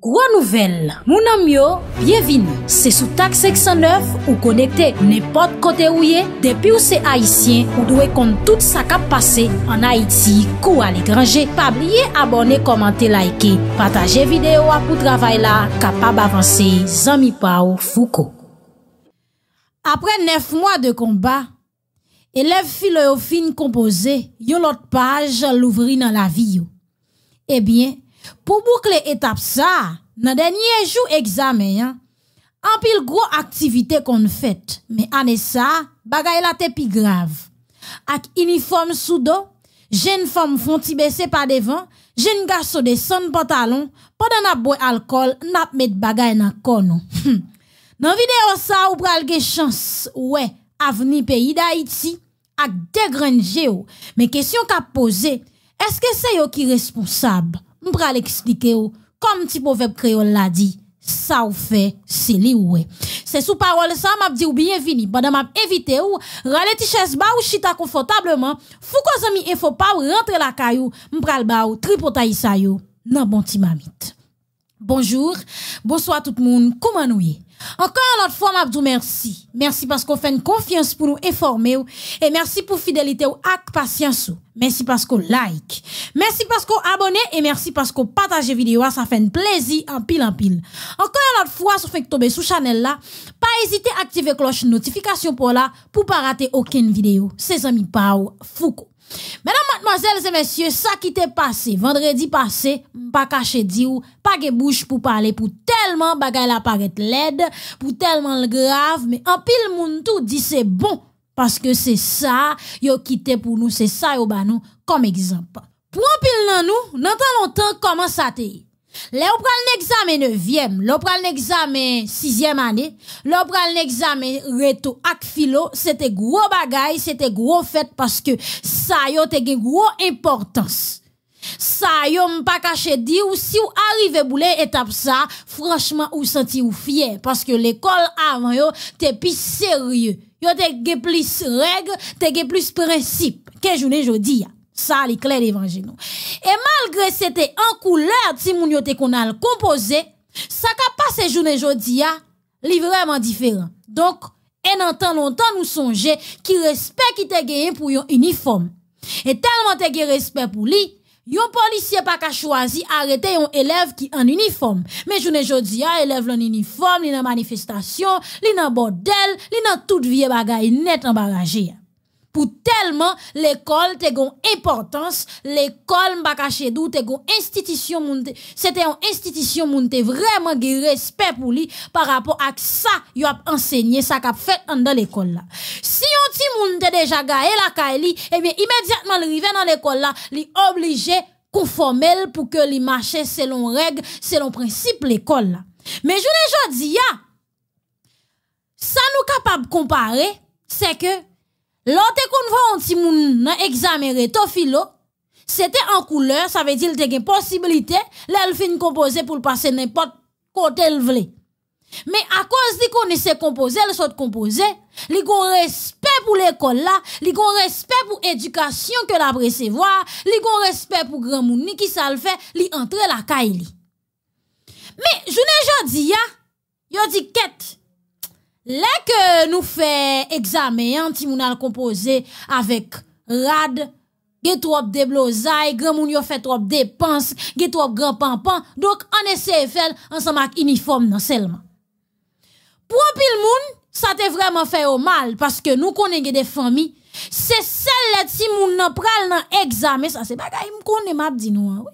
Gwa nouvel, mounan myo, bienvin, se sou tak 609 ou konekte nepot kote ou ye, depi ou se Haitien, ou dwe kont tout sa kap pase an Haiti, kou al ekranje, pa blye abone, komante, laike, pataje videyo apou travay la, kapab avanse, zami pa ou fuko. Apre nef mwa de komba, elev filo yo fin kompoze, yo lot page louvri nan la viyo. Ebyen, Pour boucler étape ça, dans dernier jour examen, hein, en pile gros activité qu'on fait, mais année ça, bagay la te pi grave. Ak uniforme sous dos, jeune femme font ti baisser par devant, jeune garçon descend pantalon, pendant n'a boit alcool, n'a met bagay nan kono. dans vidéo ça ou pral gen chance, ouais, avenir pays d'Haïti ak géo. Mais question qu'a posé, est-ce que c'est yo qui responsable m'pral ou comme petit proverbe créole l'a dit ça ou fait c'est li ouais c'est sous parole ça m'a dit ou bienvenue pendant m'a invité ou rale ti chaise ba ou chita confortablement fou ko zami info e pas ou rentre la caillou m'pral ba ou tripotay sa yo nan bon timamite bonjour bonsoir tout le monde comment nous encore une autre fois, m'abdou merci. Merci parce qu'on fait une confiance pour nous informer et merci pour fidélité ou acte patience Merci parce qu'on like. Merci parce qu'on abonnez. et merci parce qu'on partage vidéo. Ça fait un plaisir en pile en pile. Encore une autre fois, si vous faites tomber sous channel là, pas hésiter à activer cloche notification pour là pour pas rater aucune vidéo. C'est amis Pau Foucault. Mesdames, mademoiselles et messieurs, ça qui t'est passé, vendredi passé, pas caché dit ou, pas de bouche pour parler, pour tellement bagaille la paraître laide, pour tellement le grave, mais en pile moun tout dit c'est bon, parce que c'est ça, yo quitté pour nous, c'est ça yo ba nous, comme exemple. Pour en pile nan nous, n'entend longtemps comment ça t'est. Là, on prend l'examen 9e, prend l'examen 6e année, là, on prend l'examen reto ak philo, c'était gros bagay, c'était gros fête parce que ça y a une gros importance. Ça a pas caché dire ou si vous arrivez boulet étape ça, franchement vous senti ou fier parce que l'école avant yo t'es plus sérieux. Yo a plus règles, t'es gen plus principe. Que journée je dis ça, les clair l'évangile. Et malgré c'était en couleur, si mon yote qu'on a composé, ça qu'a passé journée jodi a, li vraiment différent. Donc, et entend longtemps nous songer qui respect qui te gagné pour yon uniforme. Et tellement te gagné respect pour lui, Yon policier pas choisi arrêter un élève qui en uniforme. Mais journée jodi a élève en uniforme, li nan manifestation, li nan bordel, li nan toute vie bagay net barrage pour tellement l'école te gon importance, l'école m'a caché d'où te gon institution c'était une institution moun vraiment du respect pour lui par rapport à ça yo a enseigné ça qu'a fait dans l'école là. Si on ti déjà gaé la kaili, eh bien immédiatement le dans l'école là, li obligé conformel pour que li marche selon règle, selon principe l'école là. Mais je ne jodi ya, ça nous capable comparer, c'est que Lorsque qu'on voit un petit moun nan c'était en couleur, ça veut dire qu'il y a une possibilité, l'elfine composé pour passer n'importe côté elle voulait. Mais à cause de qu'on composé, composer, elle sort elle li un respect pour l'école là, li un respect pour éducation que la recevoir, li un respect pour grand moun qui ça le fait, li entre la caille Mais je ne hein, dis ya, yo dit quête Là que nous fait examen, un hein, timonal composé avec rad, get trop de blousay, grand moun yo fait trop dépense dépenses, get trop grand pampan. Donc, on essaie faire ensemble avec uniforme, non seulement. Pour un pile moun, ça t'est vraiment fait au mal, parce que nous connaissons des familles. C'est celle les timoun nan pral nan examen, ça c'est bagay m'kone m'a dit nous, hein, oui.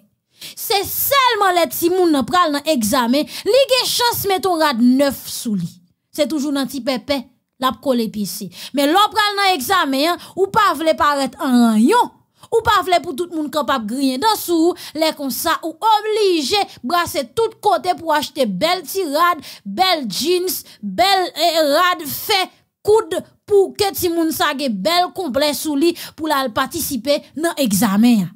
C'est seulement les timoun nan pral nan examen, li gen chance met ton rad neuf sous c'est toujours un petit pépé la colle ici. Mais l'opral dans examen, hein, ou pas vle paraître en rayon, ou pas vle pour tout le monde capable griller dans sous, les comme ça, ou obligé brasser tout côté pour acheter belle tirade, belle jeans, belle rad fait, coude pour que tout le monde ge bel complet sous lui pour la participer dans examen.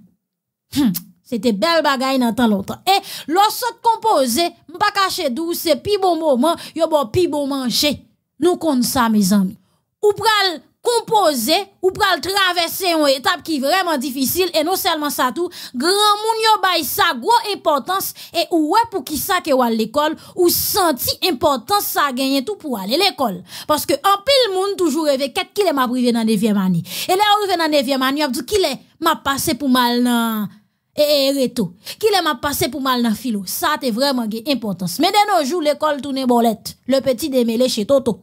Hmm. C'était belle bagaille dans tant longtemps. Et lorsque composé, m'pas caché d'où c'est pi bon moment, yo bon pi bon manger. Nous compte ça mes amis. Ou pral composer ou pral traverser une étape qui est vraiment difficile et non seulement ça tout grand monde, yo bay sa gros importance et ouais pour qui ça que à l'école ou senti importance ça gagner tout pour aller l'école parce que en pile monde toujours rêvé qu'est-ce qu'il est m'a privé dans les e année et là arrivé dans 9e année on dit qu'il est m'a passé pour mal dans et reto. Qui m'a passé pour mal dans filo. Ça, été vraiment importance. Mais de nos jours, l'école tourne bolette. Le petit démêlé chez Toto.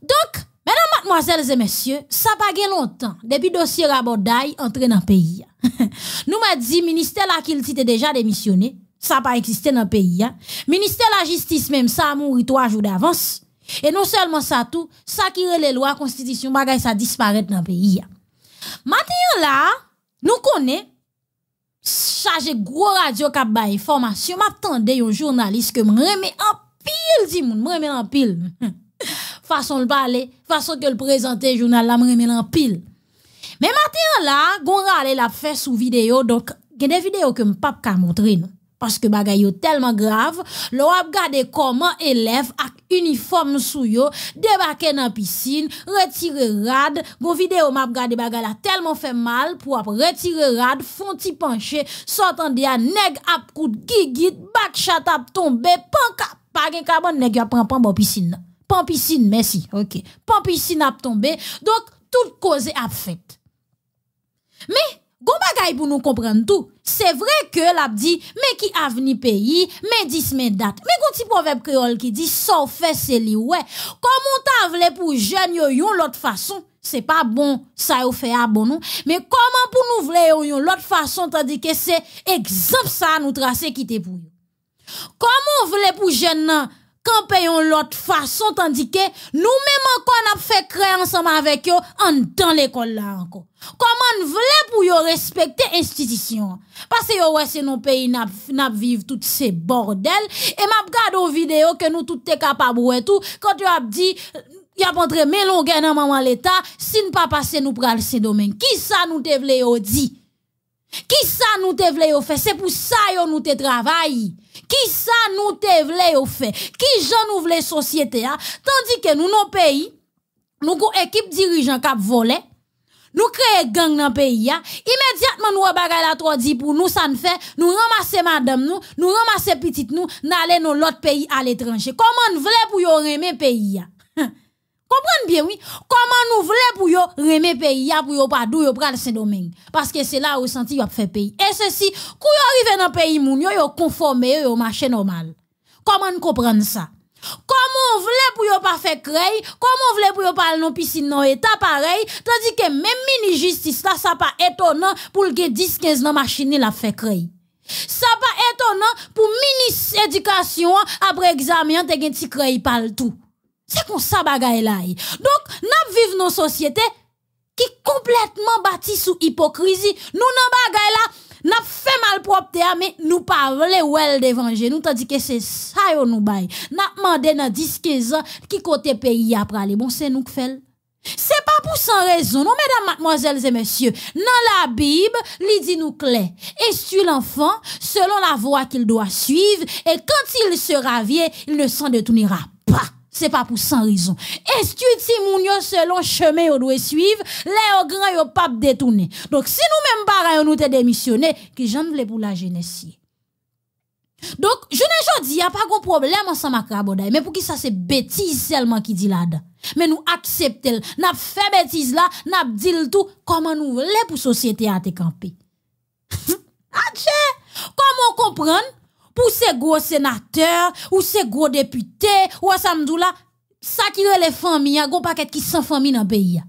Donc, Mesdames, mademoiselles et messieurs, ça pas longtemps depuis dossier Rabodaï entré dans le pays. Nous m'a dit ministère là qu'il était déjà démissionné, ça pas existé dans le pays. Ministère la justice même ça a mouru trois jours d'avance. Et non seulement ça tout, ça qui les lois constitution bagay ça disparaît dans le pays. Maintenant là, nous connaissons j'ai gros radio qui a Formation. map m'attendais yon que que m'remet en pile, en di moun, mremet en pile façon le parler, façon que le présenter, journal en la Mais en pile mais matin gon rale la vidéo. vidéo, video, y y des que vidéos que ka non parce que yo tellement grave, lo a regardé comment elef ak uniforme sou yo, debake dans piscine, retire rad, Gon vidéo ma regardé bagay la tellement mal, pour ap rad, fon ti pencher, sotan de ya neg ap kout gigit, bak chat ap tombe, panka, pas kabon neg ap pran pan piscine. piscine. Pan piscine, merci, ok. Pan piscine ap tombe, donc tout koze ap fait, Mais pour nous comprendre tout. C'est vrai que l'ab dit, mais qui a venu pays, mais dis mes dates. Mais gon petit proverbe créole qui dit, sauf fait c'est li ouais. Comment as pour jeune une l'autre façon? C'est pas bon, ça y fait à bon Mais comment pour nous vle yon l'autre façon, tandis que c'est exemple ça nous tracer qui te pour Comment vle pour jeune quand payons l'autre façon, tandis que nous-mêmes encore n'a fait créer ensemble avec eux en dans l'école là encore. Comment voulez pour respecter institution? Parce que ouais c'est nos pays n'a n'a vivre tout ces bordel et m'a regarde aux vidéos que nous tout est capable ouais tout quand tu as dit y a montré mais longueurs dans maman l'état si ne pas passer nous prendre ces domaines. Qui ça nous te dire dit? Qui ça nous te vle fait? C'est pour ça yo nous te travail. Qui ça nous te vle fait? Qui ça nous vle société, hein? Tandis que nous, nos pays, nous avons équipe dirigeant qui a volé. Nous créons gang dans le pays, hein? Immédiatement, nous avons bagarre la 3 pour nous, ça ne fait. Nous ramasser madame, nous, nous ramasser petite, nous, n'aller dans l'autre pays à l'étranger. Comment nous voulons pour yon mes pays, hein? Comprenez bien, oui. Comment nous voulons pour yo le pays, pour yo pas d'où yo pral Saint-Domingue. Parce que c'est là où senti avez fait pays. Et ceci, quand yo arrive dans pays moun, yo yo conformé, yo marché normal. Comment nous comprendre ça? Comment on voulait pour yo pas faire créer, comment on voulait pour yo pas non piscine non l'état pareil, tandis que même mini justice là, ça pas étonnant pour le 10-15 ans machine la fait créer. Ça pas étonnant pour ministre éducation après examen te gen créer pas tout. C'est qu'on ça bagaille là. Donc, nous vivons nos sociétés qui complètement bâtie sous hypocrisie. Nous nous, bagaille là, n'a fait mal propre mais nous parlons well d'évangile nous tandis que c'est ça que nous bail Nous demandé dans 10 15 ans qui côté pays après aller bon c'est nous qui fait c'est pas pour sans raison, non, mesdames, mademoiselles et messieurs. Dans la Bible, il dit nous clé. suit l'enfant selon la voie qu'il doit suivre, et quand il sera vieux, il ne s'en détournera pas c'est pas pour sans raison. que si moun yo selon chemin yo doit suivre, les au grand yo pas détourner. Donc si nous même pas nous démissionner, que j'en voulais pour la jeunesse. Donc, je ne dis, qu'il n'y a pas de problème ensemble avec Mais pour qui ça, c'est bêtise seulement qui dit là-dedans. Mais nous acceptons, nous fait bêtise là, nous dit le tout, comment nous voulons pour société à te camper. Comment comprendre? pour ces gros sénateurs, ou ces gros députés, ou à Samdoula, ça qui est les familles, un gros paquet qui sont famille dans le pays.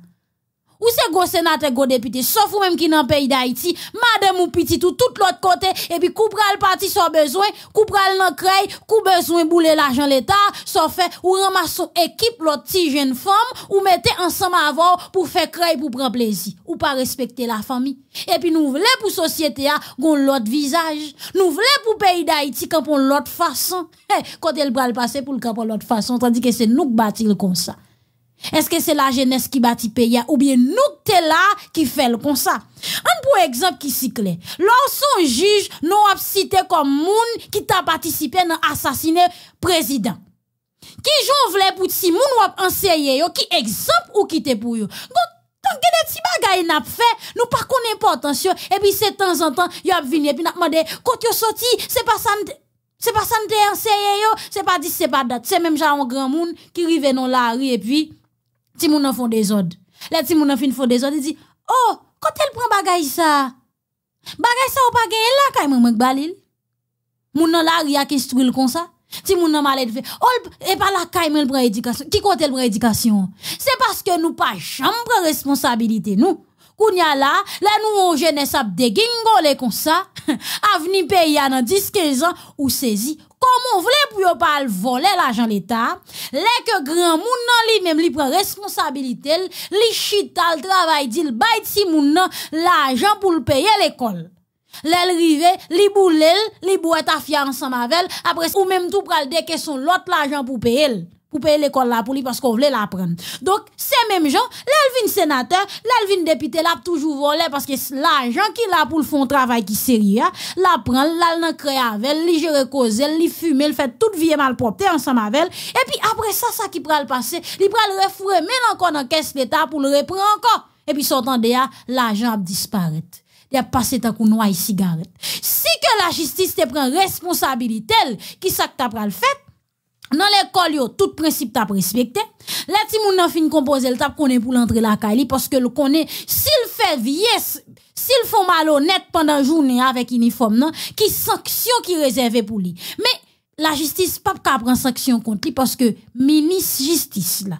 Ou se go sénateur, gros député, sauf ou même qui n'en pays d'Haïti, madame ou petit ou tout l'autre côté, et puis le parti sans besoin, le nan crey, coup besoin bouler l'argent l'État, sauf fait ou ramasse équipe l'autre ti jeune femme, ou mettez ensemble avant pour faire crey pour prendre plaisir, ou pas respecter la famille. Et puis nous voulons pour société a, gon l'autre visage. Nous voulons pour pays d'Haïti on l'autre façon. Quand quand elle le passé pour le l'autre façon, tandis que c'est nous qui bâtir comme ça. Est-ce que c'est la jeunesse qui bâtit pays ou bien nous t'es là qui fait le comme ça? Un bon exemple qui Lorsque Lorsqu'on juge, nous a cité comme moun qui t'a participé dans assassiner président. Qui j'en voulais pour si moun ou enseigné yo, qui exemple ou qui t'es pour yo? Tant que des petits bagailles n'a fait, nous pas qu'on importance hein, et puis c'est de temps en temps, yo a venu et puis n'a demandé, quand yo sorti, c'est pas ça c'est pas ça n'était enseigné yo, c'est pas dit c'est pas date, c'est même genre un grand moun qui rive dans la rue et puis Ti moun nan des ordres. Là ti moun fin des ordres, il dit "Oh, quand elle prend bagage ça bagage ça ou pas gagner là kay mwen mwek balil. Moun nan la ri a kistou le comme ça. Ti moun a malade fait "Oh, et pas la kay mwen prend éducation. Qui kote le prend éducation C'est parce que nous pas jamais prend responsabilité nous. qu'on a là, là nous on jeunesse a dégingolé comme ça. Avenir venir payer dans 10 15 ans ou saisi Comment voulez pour yo pas voler l'argent de l'État? Les que grand moun nan lui même li prend responsabilité, li chita le travail dit le bay moun nan l'argent pour le payer l'école. Lèl rive, li boule li boue ta fia ensemble avec après ou même tout pral de son l'autre l'argent pour payer pour payer l'école là pour lui parce qu'on voulait l'apprendre. Donc, ces mêmes gens, l'Alvin sénateur, l'Alvin député, l'a toujours volé parce que c'est l'argent qu'il a pour le fond travail qui sérieux, hein. la prend, l'a créé avec, l'y gère cause, l'y fume, il fait toute vie mal propre ensemble avec Et puis après ça, ça qui le passer, il le refouer, mais encore dans caisse l'État pour le reprendre encore. Et puis, s'entendait, de hein, là, l'argent a Il a passé tant noir et cigarette. Si que la justice te prend responsabilité, qui ça que le le fait? Dans l'école, tout principe t'a respecté. Là, si mon enfant fin le qu'on pour l'entrée la caille, parce que le connaît, s'il fait vie, s'il font malhonnête pendant journée avec uniforme, non, qui sanction qui réservé pour lui. Mais, la justice, pas qu'à prendre sanction contre lui, parce que, ministre justice, là,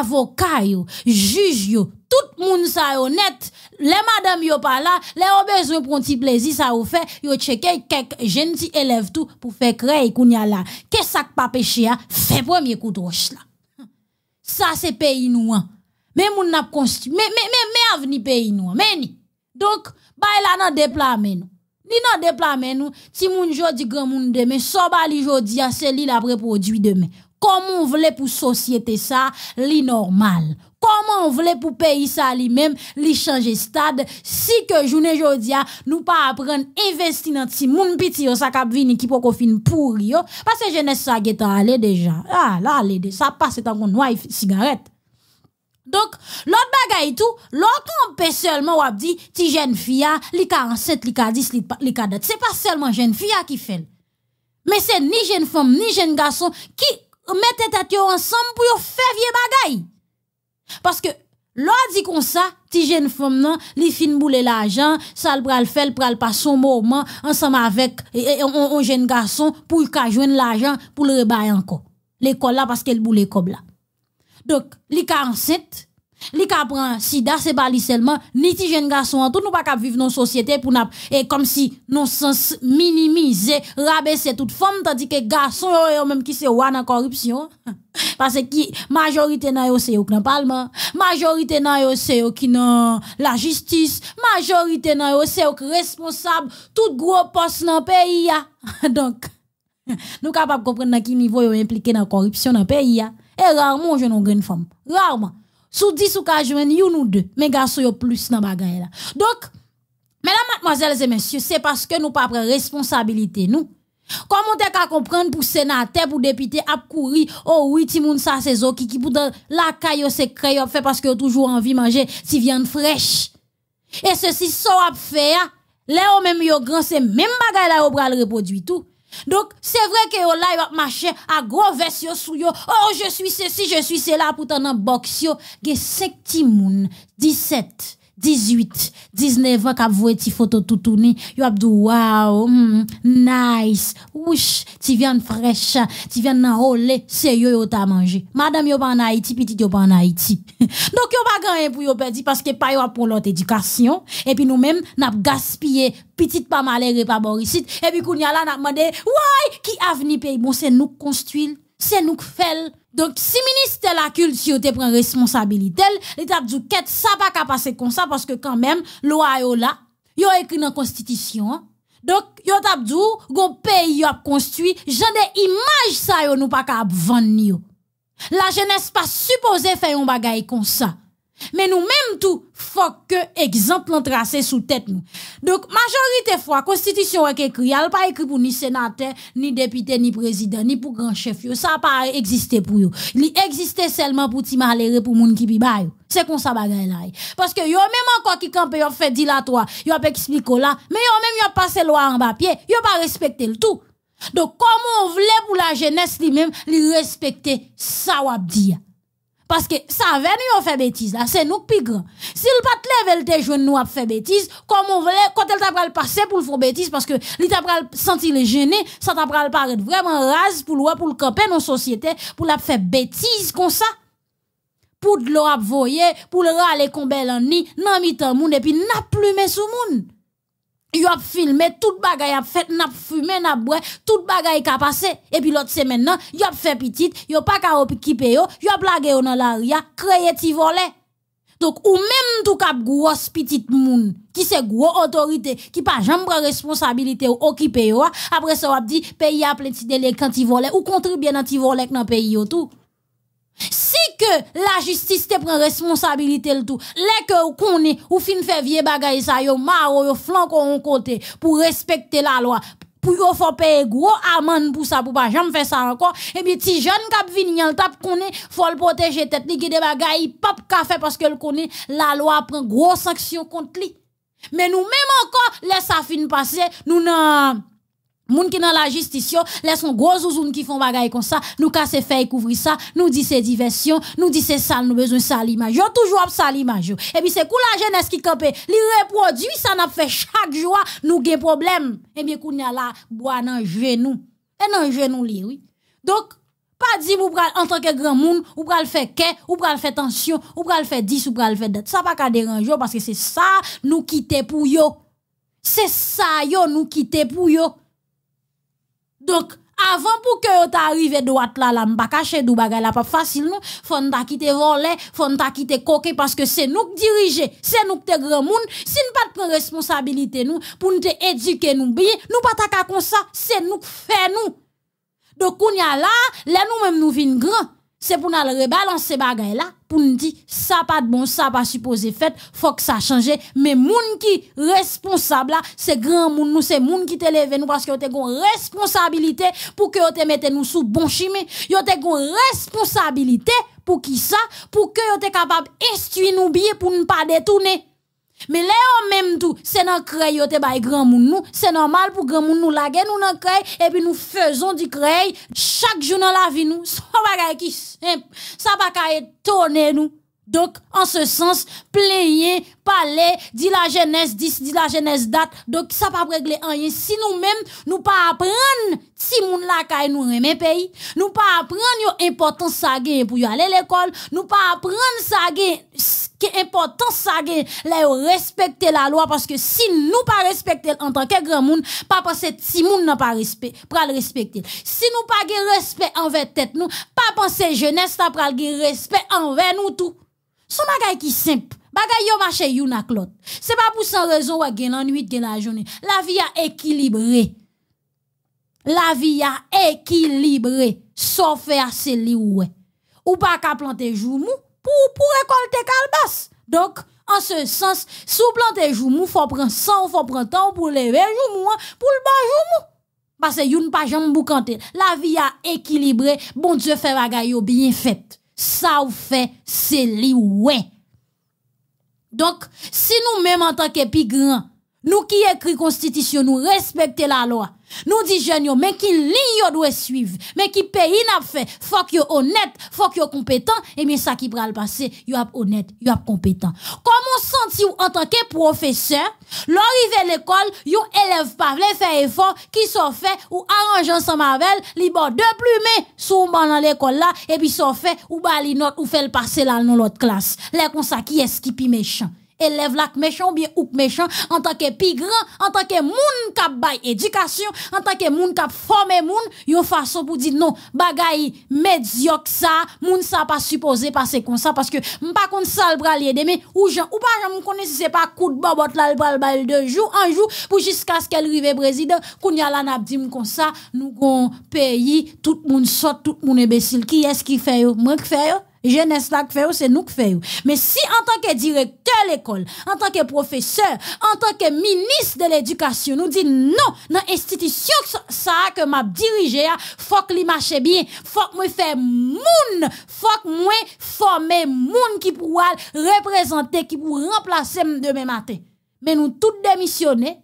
avocat, yo, juge, yo, tout le monde yo honnête. les madame yo pas là. les ont besoin pour un plaisir ça au fait, yo checké quelques jeunes élèves tout pour faire créer là. Qu'est-ce que pas péché a hein? fait premier coup de roche là. Ça c'est pays nous. Hein. Mais moun n'a construit mais mais mais avenir pays nous. Hein. Donc bay la nan déplamer nous. Ni nan déplamer nous, ti moun jodi grand moun demain, so ba jodi a la produit demain. Comme on voulait pour société ça, li normal comment on voulait pour payer ça lui-même, lui changer stade, si que journée jodia, nous pas apprendre investir dans petit moun petit qui pour parce que jeunesse ça guetan allé déjà. Ah, là ça passe tant qu'on cigarette. Donc, l'autre bagaille, tout, l'autre on seulement ou dit, ti jeune fille, li 47, li 10, li C'est pas seulement jeune fille qui fait. Mais c'est ni jeune femme, ni jeune garçon qui mettent tête ensemble pour faire vieux bagay. Parce que, l'on dit qu'on ça, ti jeune femme, non, li fin boule l'argent, ça le pral fait, le pral pas son moment, ensemble avec, un jeune garçon, pour qu'il joigne l'argent, pour le rebailler encore. L'école là, parce qu'elle boule comme là. Donc, li 47. enceinte, li kapran sida c'est pas seulement ni ti jeune garçon e tout nous pas vivre dans société pour n'a et comme si nous sens minimiser rabaisser toute femme tandis que garçon même qui c'est wa dans corruption parce que majorité nan yo c'est au dans parlement majorité nan yo c'est qui nan la justice majorité nan yo c'est yo responsable tout gros poste dans pays donc nous capable comprendre à qui niveau yo impliqué dans corruption dans pays ya. et rarement je non une femme rarement sous 10 ou ka joindre ou deux, mais garçon yo plus dans bagay là. Donc, mesdames, mademoiselles et messieurs, c'est parce que nous pas responsabilité nous. Comment t'es qu'à comprendre pour sénateur, pour député, à courir, oh oui, ti sa se qui qui la caille se crée fait parce que toujours envie manger si viande fraîche. Et ceci so ap fait, là, même yo grand, c'est même bagay là yo pral reproduit tout. Donc, c'est vrai que yon là, va marché à gros versio sous sou yo. Oh, je suis ceci, je suis cela, pourtant t'en box yo, gen 5 timoun, 17 18, 19 ans vous voyez, ti photos tout tournées, yo ont dit wow, mm, nice, ouch, tu viens fraîche, tu viens c'est c'est yo t'a mangé. Madame yo pas en Haïti, petite yo pas en Haïti. Donc yo pas gagné pour yo perdre parce que pas yo pour l'autre éducation et puis nous-mêmes n'a gaspillé petite pas malheur pas boricite et puis qu'on y a là n'a demandé why qui venu pays bon c'est nous construire, c'est nous faire donc, si ministre de la culture te prend responsabilité, l'État dit que ça pas passer comme ça parce que quand même, loi là, il a écrit dans la constitution. Hein. Donc, yo tap dit, gon pays a construit, j'en des images ça yo nous pas vendre La jeunesse pas supposée faire un bagay comme ça. Mais nous-mêmes, tout, faut que exemple en tracé sous tête nous. Donc, majorité fois, constitution est écrit, elle pas écrite pour ni sénateur, ni député, ni président, ni pour grand chef, Ça Ça pas existé pour eux. Il existe seulement pour ti malheurs, pour moun qui biba yo. C'est qu'on ça bagay là. Parce que yo même encore qui ils yo fait dilatoire, ils ont expliqué là, mais ont même yo passé loi en bas pied, yo pas respecté tout. Donc, comment on voulait pour la jeunesse lui-même, lui respecter ça wap parce que ça veut nous faire bêtise là, c'est nous qui grand. Si pas te lever te jeune nous a fait bêtise, comme on voulait quand elle t'a le passer pour faire bêtise parce que il t'a senti le gêné, ça t'a le paraître vraiment rase pour le pour le camper dans la société pour la faire bêtise comme ça. Pour de l'eau à voyer, pour le râler combien l'année, non mi temps monde et puis n'a plume sous monde. Yop a filmé tout bagay a fait n'a fumé n'a bu, tout bagay ka passé et puis l'autre semaine nan yo a fait petite yo pas ka équipe yo yo a blagué yo dans l'aria créatif donc ou même tout cap grosse petite moun qui c'est gros autorité qui pas jamais prend responsabilité ou occupé yo après ça on dit pays a plein de délais quand ils volaient ou bien dans ti volaient dans pays yo tout si que la justice te prend responsabilité le tout, les que ou ont ou fin faire vieux bagaille ça yo maro yo flanco qu'on côté pour respecter la loi. Pour yon faut payer gros amende pour ça, pour pas jamais faire ça encore. Et bien, si jeune kap vini, le tap est faut le protéger tête, li des pas pop ça, parce que le connait la loi prend gros sanction contre lui. Mais nous même encore, les ça fin passer, nous pas... Moun qui dans la justice, les son gros zouzoun qui font bagaille comme ça, nous casse fait couvrir ça, nous dit c'est diversion, nous dit c'est sale, nous besoin sale image. toujours ab sale image. Et puis c'est cool la jeunesse qui campe, li reproduit ça n'a fait chaque jour, nous gain problème. Et bien kounya la bois nan genou. Et nan genou li oui. Donc pas dit vous pral en tant que grand monde, ou pral faire quai, ou pral faire tension, ou pral faire 10 ou pral faire date. Ça pas qu'à déranger parce que c'est ça nous quitter pour yo. C'est ça yo nous quitter pour yo. Donc, avant pour que tu arrives droite là là pas cacher dou bagay pas facile nous faut t'a quitter voler faut t'a quitter coquer parce que c'est nous qui diriger c'est nous qui grand monde si nous pas prendre responsabilité nous pour nous éduquer nous bien nous pas ta comme ça c'est nous qui fait nous donc on y a là là nous même nous vinn grand c'est pour nous rebalancer bagay là pour nous dire ça pas de bon ça pas supposé fait faut que ça change mais moun qui responsable là c'est grand moun nous c'est moun qui te levé nous parce que ont une responsabilité pour que te mette nous sous bon chemin y te une responsabilité pour qui ça pour que soient te capable instruire nous bien pour ne pas détourner mais là même tout, c'est dans crèy yo grand moun c'est normal pour grand moun nou nous dans et puis nous faisons du créy chaque jour dans la vie nous. Ça bagay qui ça pas ka étonner nous. Donc, en ce sens, plaignez, parler, dit la jeunesse dites la jeunesse date. Donc, ça pas régler rien. Si nous-mêmes, nous pas apprendre, si moun la nous remet pays, nous pas apprendre l'importance important ça pour y aller l'école, nous pas apprendre ça Qu'important important ça gain là respecter la loi parce que si nous pas respecter en tant que grand monde pas penser petit monde n'a pas respect pour le respecter si nous pas gain respect envers tête nous pas penser jeunesse pour le respect envers nous tout son bagaille qui simple bagaille marché youna c'est pas pour sans raison ou gain la nuit gain la journée la vie a équilibré la vie a équilibré sauf faire c'est li ou pas qu'à planter jour pour, pour récolter calbas. Donc, en ce sens, sous planter jours mou, faut prendre sang, faut prendre temps pour lever jou mou, hein, pour le bon jour mou. Parce que une pas jamais boucanté. La vie a équilibré, bon Dieu fait bagaille bien fait. Ça ou fait, c'est li ouais. Donc, si nous-mêmes en tant que plus nous qui écrit constitution, nous respectons la loi. Nous disons, mais qui ligne doit suivre, mais qui pays n'a fait, faut que honnête, faut compétent, et eh bien ça qui va le passer, yo honnête, yo compétent. Comment senti en tant que professeur, l'arrivée à l'école, yo élève pas les faire effort qui sont fait ou arrange ensemble avec li bon deux plumes sous dans l'école là et puis sont fait ou bali note ou fait le passer là dans l'autre classe. Les comme ça qui est qui méchant élève lak méchant ou bien ou méchant en tant que pigrand, en tant que moun kap bay éducation, en tant que moun kap forme moun, yon façon pour dire non, bagay médiocre ça, moun ça pas supposé passer comme ça parce que m'pa kon ça le bral mais ou jan ou pas jan connais si c'est pas coup de bobot là le bral bal deux jour un jour pour jusqu'à ce qu'elle arrive président, a là n'a dit comme ça, nous gon pays, tout moun sort, tout moun imbécile, qui est-ce qui fait yo? Moi qui fait yo? Jeunesse là qui fait c'est nous qui Mais si en tant que directeur l'école, en tant que professeur, en tant que ministre de l'éducation, nous dit non, dans l'institution ça que m'a dirigé, faut que marche bien, faut que moi faire moun, faut que moi former moun qui pourra représenter, qui pour remplacer demain matin. Mais nous tous démissionnés,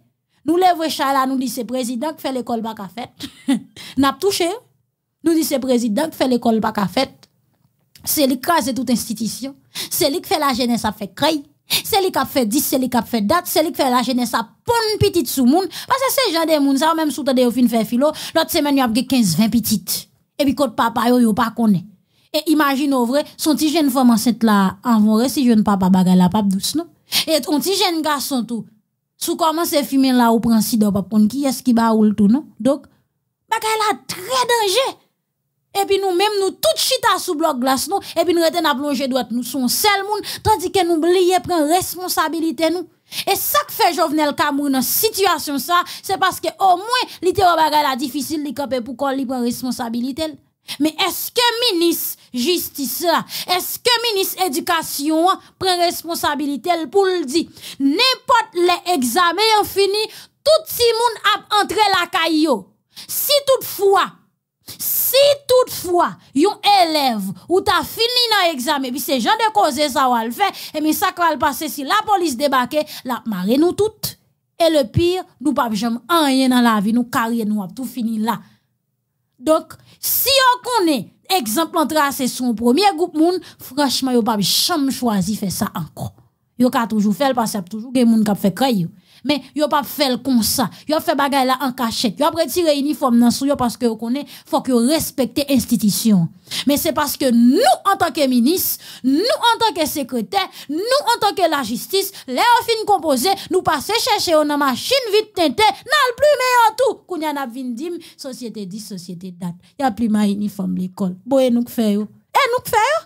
nous lèvons chala, nous dit c'est président qui fait l'école pas qu'à fait. n'a touché. Nous dit c'est président qui fait l'école pas qu'à c'est lui qui crase toute institution. C'est lui qui fait la jeunesse à faire créer. C'est lui qui a fait 10, c'est lui qui a fait date, c'est lui qui fait la jeunesse à une petite sous monde. Parce que c'est gens des moun, ça même sous de fin faire filo, l'autre semaine, il y a 15, 20 petites. Et puis, quand papa, yo, a pas connaît. Et imagine au vrai, son petit jeune femme enceinte là, en vrai, si jeune papa baga la pape douce, non? Et ton petit jeune garçon tout, sous comment c'est fumer là, ou prend pas de papa, qui est-ce qui bat ou tout, non? Donc, elle là très danger et puis nous mêmes nous tout chita sous bloc glace nous et puis nous rete à plonger droite nous sommes seuls, monde tandis que nous blier prendre responsabilité nous et ça que fait Jovenel Camus dans situation ça c'est parce que au moins était bagarre a difficile li camper pour prendre responsabilité mais est-ce que ministre justice est-ce que ministre éducation hein, prend responsabilité pour le dire n'importe les examens fini tout si moun a entré la caillou si toutefois si toutefois, yon élève ou ta fini dans examen, puis ces gens de cause ça va le faire, et puis ça va le passer si la police débarque, la marée nous toutes. Et le pire, nous pas jamais rien dans la vie, nous carrière nous a tout fini là. Donc, si on connaît exemple en tracé son premier groupe moun, franchement, yon pas jamais choisi faire ça encore. Yo ka toujours fait parce que toujours des moun qui fait crayon mais yo pas fait comme ça. Yo fait bagay là en cachette. Yo retiré uniforme dans sou parce que yo connaît faut que respecter institution. Mais c'est parce que nous en tant que ministre, nous en tant que secrétaire, nous en tant que la justice, les fin composé, nous passer chercher une machine vite tentée, n'a plus meilleur tout. Kounya a vin dim société dit société date. Y a plus ma uniforme l'école. Boye nous fait yo. Et eh, nous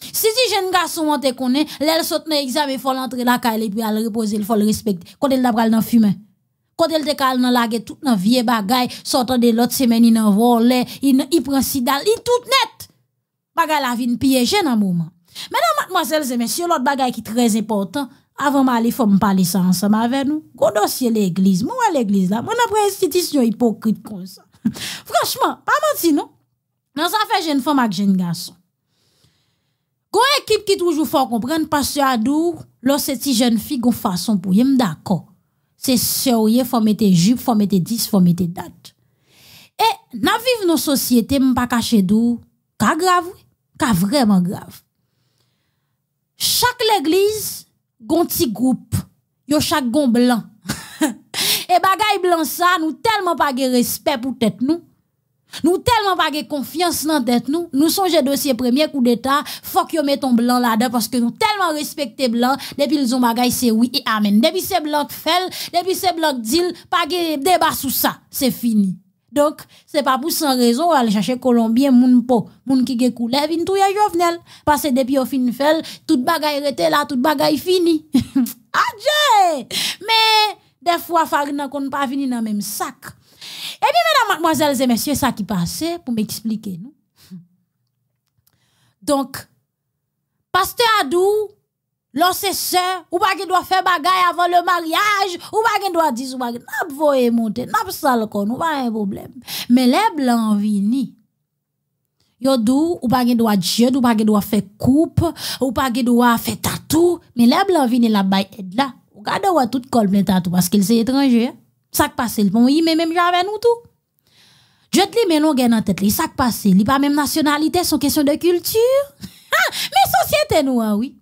si si jeune garçon on te sort il saute il la il il il le respecter. respecter quand dans n'a Quand elle te vie bagay, Sortant de Il, il sidal, il tout net. Bagay la piégée dans moment. moment. Menan, et messieurs, messieurs, l'autre bagay est très important, Avant m'aller, faut me parler ça nous. avec nous. Gros dossier l'église, moi l'église là, la, après institution femme, une équipe qui toujours faut comprendre parce que Adou, lorsque ces jeune filles ont façon pour y d'accord. C'est sérieux, des faut mettre jupe, il faut mettre 10, il faut mettre dates. Et, na vivre nos sociétés, m'pas caché d'où, ka grave, qu'a vraiment grave. Chaque l'église, gon ti groupe, a chaque gon blanc. Et bagay blanc ça, nous tellement pas de respect pour tête nous. Nous tellement pas de confiance dans tête nous. Nous des dossiers premiers coup d'état, faut que ton blanc là-dedans parce que nous tellement respecté blanc depuis ils ont bagaille c'est oui et amen. Depuis c'est blanc fell, depuis c'est blanc deal, pas de débat sur ça, c'est fini. Donc, c'est pas pour sans raison aller chercher Colombien, moun po, moun qui ge couleur, vin tout jovenel. Parce que depuis au fin fell, tout bagay rete là, tout bagay fini. Adje! Mais, des fois, farine qu'on pas fini dans même sac. Eh bien, mesdames, mademoiselles et messieurs, ça qui passait pour m'expliquer, nous. Donc, pasteur Adou, l'ancesseur, ou pas qu'il doit faire bagaille avant le mariage, ou pas qu'il doit dire, ou pas qu'il doit voyer monter, n'a pas sale ou pas un problème. Mais les blancs vini. Yo dou, ou pas qu'il doit dieu, ou pas qu'il doit faire coupe, ou pas qu'il doit faire tatou, mais les blancs vini la baille là. Regardez ou tout col plein tatou parce qu'il c'est étranger. Hein. Ça qui passe, bon bon, il même j'avais nous tout. Je te dis, mais non, gaine en tête, li. Ça qui passe, li. Pas même nationalité, son question de culture. mais société, nous, hein, ah, oui.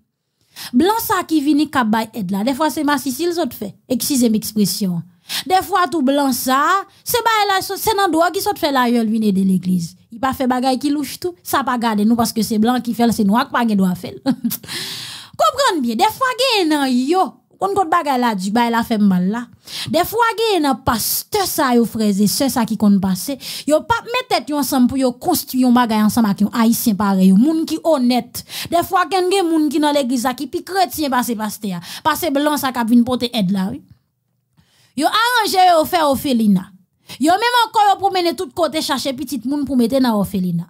Blanc, ça qui vini, kap bay, aide là. Des fois, c'est ma sicile, ils ont fait. Excusez m'expression. Des fois, tout blanc, ça, c'est bah, là, c'est dans droit qui sont fait là, yon, vini de l'église. Il pas fait bagay qui louche tout. Ça pas gardé nous, parce que c'est blanc qui fait, c'est noir qui pas droit doit faire. comprendre bien. Des fois, gaine en yo on kon bagay la du fait mal là des fois gagne un pasteur ça yo frères et ce ça qui compte passer. yo pas mettre tête ensemble pour construit, construire un choses ensemble avec un haïtien pareil moun qui honnête des fois gagne gagne moun ki dans l'église qui pi chrétien passé pasteur passé blanc ça qui vinn porter aide là oui un arrangé yo faire ophelina Y'a même encore yo promené tout côté chercher petite moun pour mettre dans Ophélina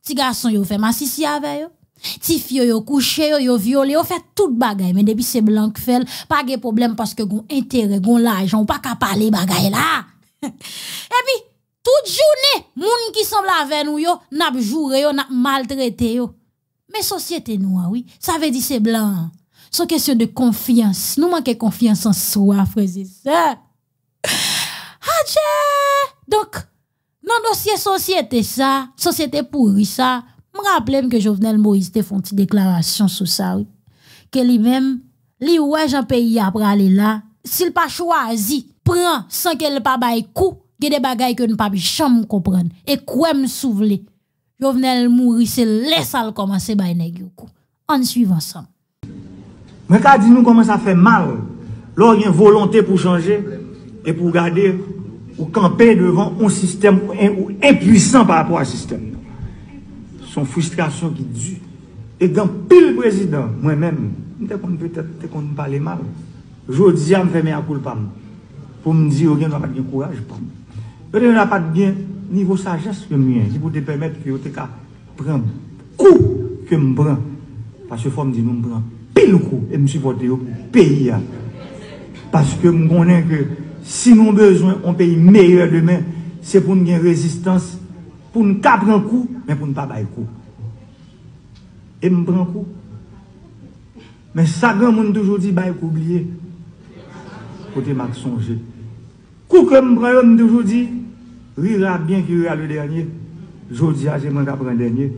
petit garçon yo fait ma sissi avec yo Ti yo couché, yo, yo violé, yo fait tout bagay. Mais depuis c'est blanc fait, pas de problème parce que gon intérêt, gon l'argent, pas qu'à parler bagay là. Et puis, toute journée, moun qui semble avec nous yo, n'a joué yo, n'a maltraité yo. Mais société noire, oui, ça veut dire c'est blanc. C'est question de confiance. Nous manquons confiance en soi, frère et ah, Donc, non dossier société ça, société pourri ça, me rappelle que Jovenel Moïse a fait une déclaration sur ça, oui. Que lui-même, lui, ouais, j'en pays après aller là, s'il pas choisi, prend sans qu'elle pas baille coup, il y a des choses que nous pas jamais comprendre. Et quoi me souveler? Jovenel mourir, c'est laisse à commencer baille les coup. On suit ensemble. Mais qu'a dit nous comment ça fait mal? lorsqu'il y a une volonté pour changer et pour garder ou camper devant un système impuissant par rapport à ce système. Son frustrasyon ki dju. E dan pil prezident, mwen men, mwen te konti pali mal, jodi an fèmè akoulpam. Pou mwen di ou gen nou apat gen kouraj, pou mwen di ou gen nou apat gen nivou sajes ke mwen, ki pou te pèmèt ki ou te ka pren kou ke mwen pren. Pas yo fòm di nou mwen pren pil kou e mwen si pote yo peyi an. Pas ke mwen konen ke si nou bezwen, mwen peyi meyè demè, se pou mwen gen rezistans pou nou ka pren kou, men pou nou pa bay kou. E m pren kou. Men sa gran moun toujou di bay kou oubliye. Kote mak sonje. Kou ke m pren moun toujou di, rira bien ki rira le dernye. Jou di a, jè mwen ka pren dernye.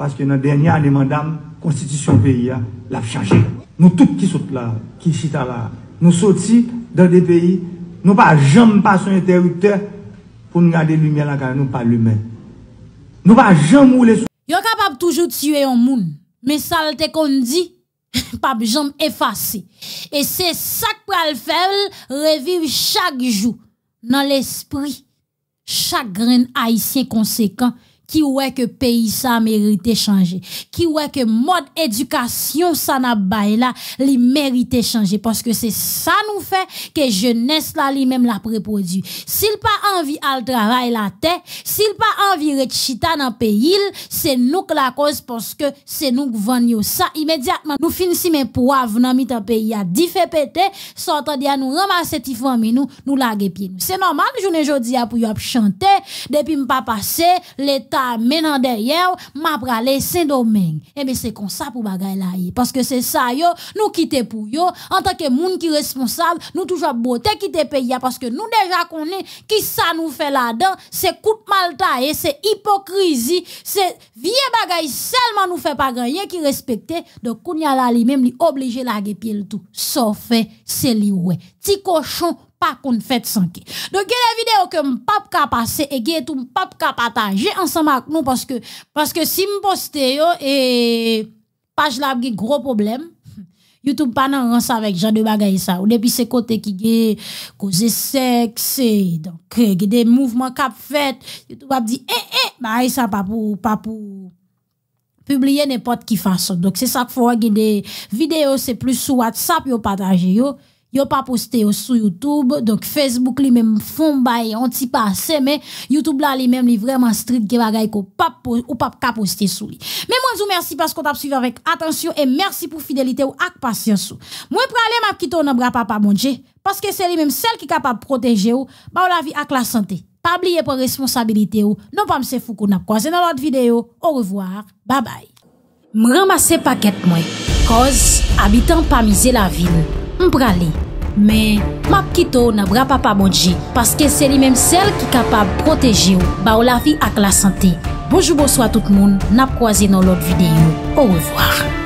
Paske nan dernye ane mandam, konstitusyon peyi a, laf chanje. Nou tout ki sot la, ki chita la. Nou soti, dan de peyi, nou pa jom pa son interikte, pou nou gade lumiye la kane, nou pa lumiye. Nous pas jamais mouler sous. Yo capable toujours tuer un monde. mais ça te qu'on dit pas jamais effacer. Et c'est ça que pral faire revivre chaque jour dans l'esprit chaque grain haïtien conséquent qui ouais que pays ça mérite changer qui ouais que mode éducation ça n'a pas là li mérite changer parce que c'est ça nous fait que jeunesse là lui même la préproduit. s'il pas envie al travail la terre s'il pas envie rechita dans pays c'est nous que la cause parce que c'est nous qui vendons ça immédiatement nous finissons mes poivres dans mitan pays a dix fait péter sont à nous ramasser ti mais nous nous laguer pied c'est normal journée jodi a pour y chanter depuis me pas passé l'état Maintenant derrière, m'a pralé Saint-Domingue. Eh bien, c'est comme ça pour bagay la eh. Parce que c'est ça, yo, nous quitter pour yo. En tant que monde qui responsable, nous toujours beauté quitter pays, eh, parce que nous déjà connaît qui ça nous fait là-dedans, c'est coup de malta et eh, c'est hypocrisie, c'est vieux bagay seulement nous fait pas gagner qui respecter. Donc, kounya la li même li obligé la pied tout. Sauf, c'est li ouais. Ti cochon qu'on fait sans Donc, il y a des vidéos que m'pap ka passer et qui tout m'pap ka partager ensemble avec nous parce que, parce que si m'poste yo et page là, un gros problème. YouTube pas nan ça avec genre de bagaille ça ou depuis ces côtés qui cause sexe donc euh, des mouvements cap fait YouTube a dit eh eh bah ça pas pour pas pour publier n'importe qui façon donc c'est ça qu'il faut voir. des vidéos c'est plus sur WhatsApp yo partager yo yo pas posté sur YouTube donc Facebook lui même font bail on t'y passe mais YouTube là lui même lui vraiment strict que bagay ko pas ou pas ka poster sur lui mais moi vous merci parce qu'on t'a suivi avec attention et merci pour fidélité ou ak patience moi pour aller m'a quitter on bras papa pas parce que c'est lui même celle qui capable protéger ou ba la vie ak la santé pas oublier pour responsabilité ou non pas c'est fou qu'on a croisé dans l'autre vidéo au revoir bye bye me ramasser paquet moi cause habitant pas miser la ville Mbra li. Me, map kito na bra papa modji. Paske se li menm sel ki kapab proteji ou. Ba ou la fi ak la sante. Bojou bojou a tout moun. Nap kwa zi nan lot videyo. Ou revoar.